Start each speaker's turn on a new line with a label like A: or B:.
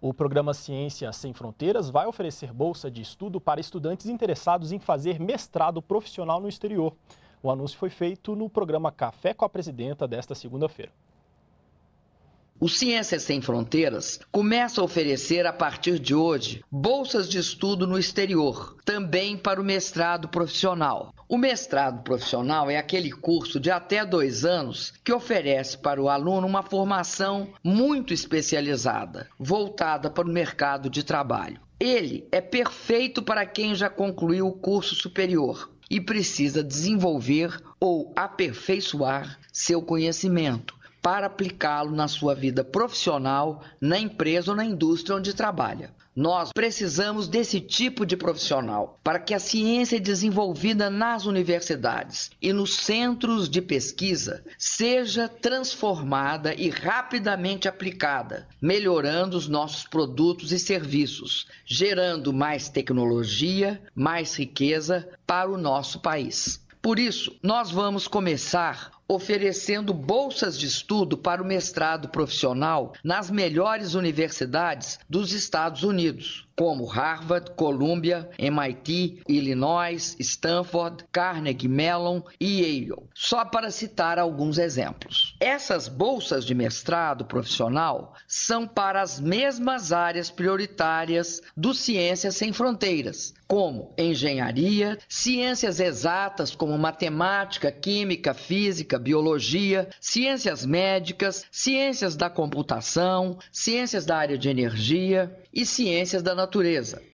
A: O programa Ciência Sem Fronteiras vai oferecer bolsa de estudo para estudantes interessados em fazer mestrado profissional no exterior. O anúncio foi feito no programa Café com a Presidenta desta segunda-feira.
B: O Ciências Sem Fronteiras começa a oferecer a partir de hoje bolsas de estudo no exterior, também para o mestrado profissional. O mestrado profissional é aquele curso de até dois anos que oferece para o aluno uma formação muito especializada, voltada para o mercado de trabalho. Ele é perfeito para quem já concluiu o curso superior e precisa desenvolver ou aperfeiçoar seu conhecimento para aplicá-lo na sua vida profissional, na empresa ou na indústria onde trabalha. Nós precisamos desse tipo de profissional para que a ciência desenvolvida nas universidades e nos centros de pesquisa seja transformada e rapidamente aplicada, melhorando os nossos produtos e serviços, gerando mais tecnologia, mais riqueza para o nosso país. Por isso, nós vamos começar oferecendo bolsas de estudo para o mestrado profissional nas melhores universidades dos Estados Unidos, como Harvard, Columbia, MIT, Illinois, Stanford, Carnegie Mellon e Yale, só para citar alguns exemplos. Essas bolsas de mestrado profissional são para as mesmas áreas prioritárias do Ciências Sem Fronteiras, como engenharia, ciências exatas como matemática, química, física, biologia, ciências médicas, ciências da computação, ciências da área de energia e ciências da natureza.